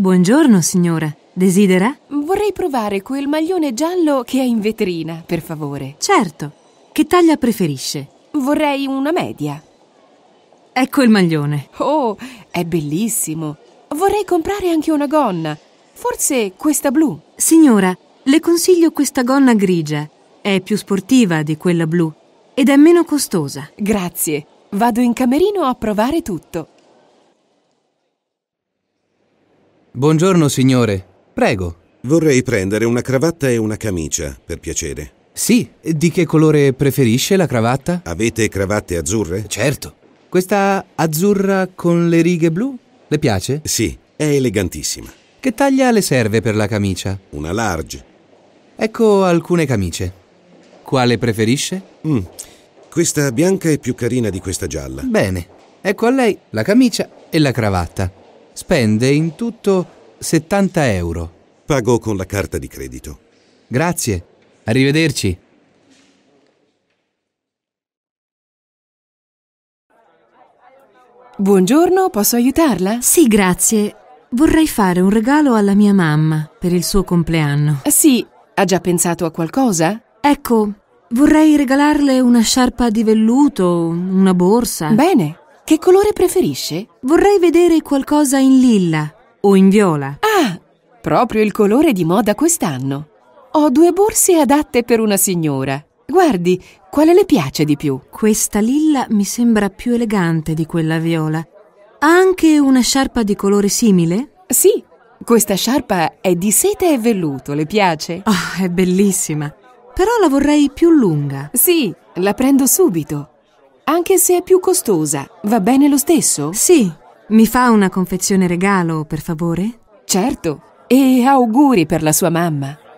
Buongiorno, signora. Desidera? Vorrei provare quel maglione giallo che è in vetrina, per favore. Certo. Che taglia preferisce? Vorrei una media. Ecco il maglione. Oh, è bellissimo. Vorrei comprare anche una gonna. Forse questa blu. Signora, le consiglio questa gonna grigia. È più sportiva di quella blu ed è meno costosa. Grazie. Vado in camerino a provare tutto. Buongiorno, signore. Prego. Vorrei prendere una cravatta e una camicia, per piacere. Sì, di che colore preferisce la cravatta? Avete cravatte azzurre? Certo. Questa azzurra con le righe blu? Le piace? Sì, è elegantissima. Che taglia le serve per la camicia? Una large. Ecco alcune camicie. Quale preferisce? Mm, questa bianca è più carina di questa gialla. Bene, ecco a lei la camicia e la cravatta. Spende in tutto 70 euro. Pago con la carta di credito. Grazie. Arrivederci. Buongiorno, posso aiutarla? Sì, grazie. Vorrei fare un regalo alla mia mamma per il suo compleanno. Eh sì, ha già pensato a qualcosa? Ecco, vorrei regalarle una sciarpa di velluto, una borsa. Bene, che colore preferisce? Vorrei vedere qualcosa in lilla o in viola. Ah, proprio il colore di moda quest'anno. Ho due borse adatte per una signora. Guardi, quale le piace di più? Questa lilla mi sembra più elegante di quella viola. Ha anche una sciarpa di colore simile? Sì, questa sciarpa è di seta e velluto, le piace? Oh, è bellissima. Però la vorrei più lunga. Sì, la prendo subito. Anche se è più costosa, va bene lo stesso? Sì. Mi fa una confezione regalo, per favore? Certo. E auguri per la sua mamma.